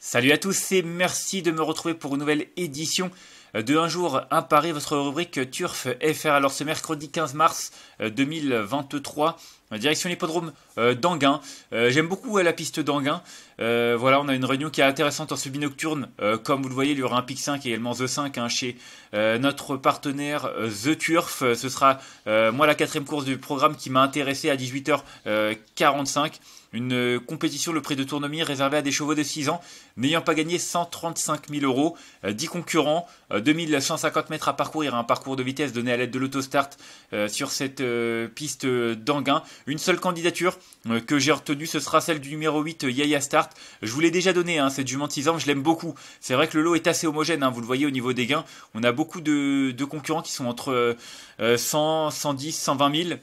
Salut à tous et merci de me retrouver pour une nouvelle édition de Un jour, un votre rubrique Turf FR. Alors ce mercredi 15 mars 2023, euh, Direction l'hippodrome euh, d'Anguin. Euh, j'aime beaucoup la piste d'Anguin. Euh, voilà, on a une réunion qui est intéressante en semi nocturne. comme vous le voyez, il y aura un pic 5 et également The 5 hein, chez notre partenaire The Turf. Ce sera, moi, la quatrième course du programme qui m'a intéressé à 18h45. Une compétition, le prix de Tournemie réservé à des chevaux de 6 ans, n'ayant pas gagné 135 000 euros, 10 concurrents, 2150 mètres à parcourir, un hein, parcours de vitesse donné à l'aide de l'autostart sur cette piste d'Anguin. Une seule candidature euh, que j'ai retenue, ce sera celle du numéro 8, euh, Yaya Start. Je vous l'ai déjà donné, hein, c'est du du je l'aime beaucoup. C'est vrai que le lot est assez homogène, hein, vous le voyez au niveau des gains. On a beaucoup de, de concurrents qui sont entre 100, 110, 120 000.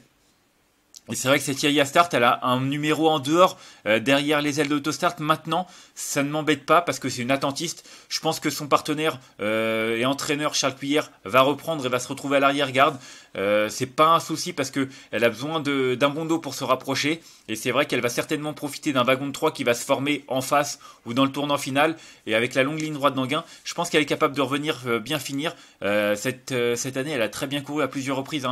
Et c'est vrai que cette Yaya Start, elle a un numéro en dehors, euh, derrière les ailes d'Autostart. Maintenant, ça ne m'embête pas parce que c'est une attentiste. Je pense que son partenaire euh, et entraîneur, Charles Cuillère, va reprendre et va se retrouver à l'arrière-garde. Euh, c'est pas un souci parce que elle a besoin d'un bon dos pour se rapprocher. Et c'est vrai qu'elle va certainement profiter d'un wagon de 3 qui va se former en face ou dans le tournant final. Et avec la longue ligne droite d'Anguin, je pense qu'elle est capable de revenir bien finir. cette, cette année, elle a très bien couru à plusieurs reprises, 3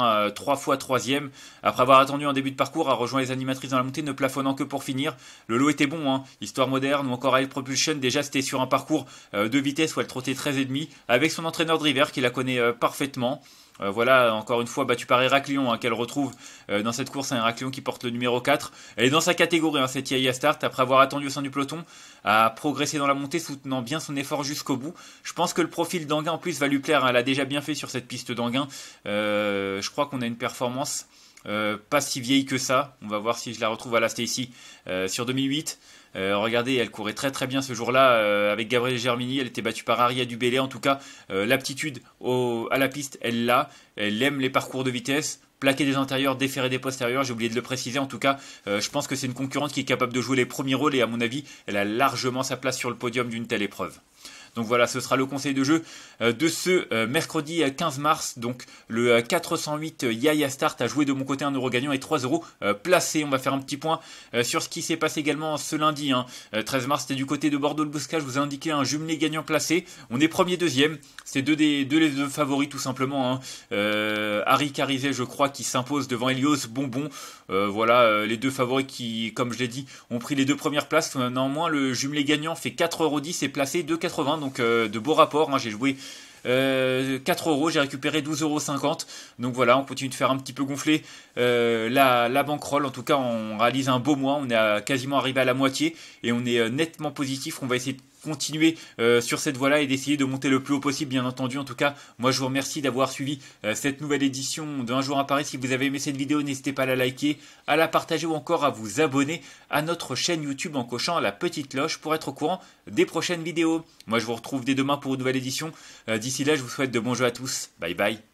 hein, fois troisième, après avoir attendu un début de parcours a rejoint les animatrices dans la montée, ne plafonnant que pour finir. Le lot était bon, hein. Histoire moderne ou encore Air Propulsion, déjà c'était sur un parcours euh, de vitesse où elle trottait 13,5, avec son entraîneur driver qui la connaît euh, parfaitement. Euh, voilà, encore une fois battue par Héraclion, hein, qu'elle retrouve dans cette course, un Héraclion qui porte le numéro 4. Elle est dans sa catégorie, hein, cette IAIA Start, après avoir attendu au sein du peloton, a progressé dans la montée, soutenant bien son effort jusqu'au bout. Je pense que le profil d'Anguin, en plus, va lui plaire. elle a déjà bien fait sur cette piste d'Anguin. je crois qu'on a une performance euh, pas si vieille que ça. On va voir si je la retrouve. à la ici, euh, sur 2008. Euh, regardez, elle courait très très bien ce jour-là avec Gabriel Germini. Elle était battue par Aria Dubélé. En tout cas, l'aptitude à la piste, elle l'a. Elle aime les parcours de vitesse plaquer des antérieurs, déférer des postérieurs, j'ai oublié de le préciser en tout cas, je pense que c'est une concurrente qui est capable de jouer les premiers rôles et à mon avis, elle a largement sa place sur le podium d'une telle épreuve. Donc voilà, ce sera le conseil de jeu euh, de ce euh, mercredi 15 euh, mars. Donc le 408 Yaya Start a joué de mon côté un euro gagnant et 3 euros placés. On va faire un petit point sur ce qui s'est passé également ce lundi. Hein. 13 mars, c'était du côté de Bordeaux le bouscage Je vous ai indiqué un jumelé gagnant placé. On est premier deuxième. C'est deux des deux, les favoris tout simplement. Hein. Harry Carizet, je crois, qui s'impose devant Elios Bonbon. voilà les deux favoris qui, comme je l'ai dit, ont pris les deux premières places. Néanmoins, le jumelé gagnant fait 4,10€ et placé 2,80 donc euh, de beaux rapports. Moi hein. j'ai joué 4 euh, euros, j'ai récupéré 12,50 euros. Donc voilà, on continue de faire un petit peu gonfler euh, la, la bankroll. En tout cas, on réalise un beau mois. On est quasiment arrivé à la moitié et on est nettement positif. On va essayer de continuer euh, sur cette voie-là et d'essayer de monter le plus haut possible, bien entendu. En tout cas, moi je vous remercie d'avoir suivi euh, cette nouvelle édition de Un jour à Paris. Si vous avez aimé cette vidéo, n'hésitez pas à la liker, à la partager ou encore à vous abonner à notre chaîne YouTube en cochant la petite cloche pour être au courant des prochaines vidéos. Moi je vous retrouve dès demain pour une nouvelle édition. Euh, d'ici là, je vous souhaite de bons jeux à tous. Bye bye.